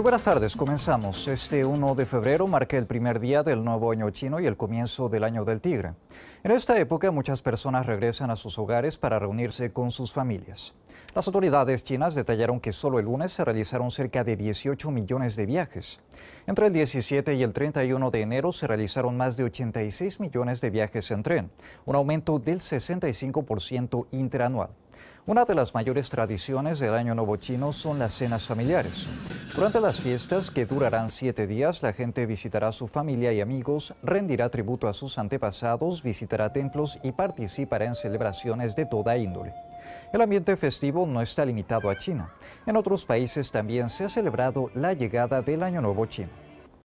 Muy buenas tardes, comenzamos. Este 1 de febrero marca el primer día del nuevo año chino y el comienzo del año del tigre. En esta época muchas personas regresan a sus hogares para reunirse con sus familias. Las autoridades chinas detallaron que solo el lunes se realizaron cerca de 18 millones de viajes. Entre el 17 y el 31 de enero se realizaron más de 86 millones de viajes en tren, un aumento del 65% interanual. Una de las mayores tradiciones del Año Nuevo Chino son las cenas familiares. Durante las fiestas, que durarán siete días, la gente visitará a su familia y amigos, rendirá tributo a sus antepasados, visitará templos y participará en celebraciones de toda índole. El ambiente festivo no está limitado a China. En otros países también se ha celebrado la llegada del Año Nuevo Chino.